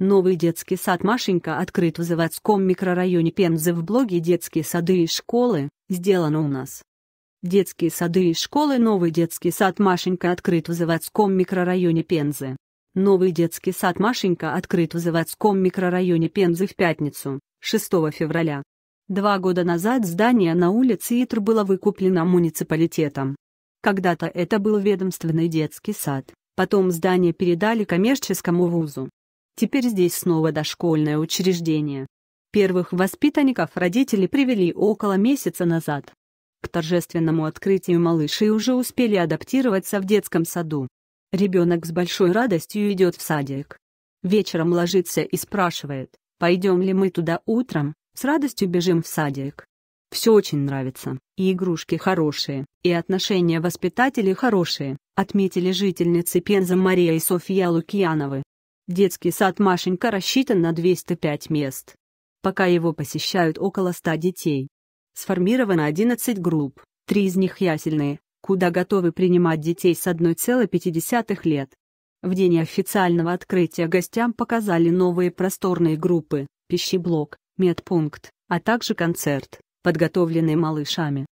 Новый детский сад «Машенька» открыт в заводском микрорайоне Пензы в блоге «Детские сады и школы», сделано у нас. Детские сады и школы Новый детский сад «Машенька» открыт в заводском микрорайоне Пензы. Новый детский сад «Машенька» открыт в заводском микрорайоне Пензы в пятницу, 6 февраля. Два года назад здание на улице Итр было выкуплено муниципалитетом. Когда-то это был ведомственный детский сад, потом здание передали коммерческому вузу. Теперь здесь снова дошкольное учреждение. Первых воспитанников родители привели около месяца назад. К торжественному открытию малыши уже успели адаптироваться в детском саду. Ребенок с большой радостью идет в садик. Вечером ложится и спрашивает, пойдем ли мы туда утром, с радостью бежим в садик. Все очень нравится, и игрушки хорошие, и отношения воспитателей хорошие, отметили жительницы Пенза Мария и Софья Лукьяновы. Детский сад Машенька рассчитан на 205 мест. Пока его посещают около 100 детей. Сформировано 11 групп, три из них ясельные, куда готовы принимать детей с 1,5 лет. В день официального открытия гостям показали новые просторные группы, пищеблок, медпункт, а также концерт, подготовленный малышами.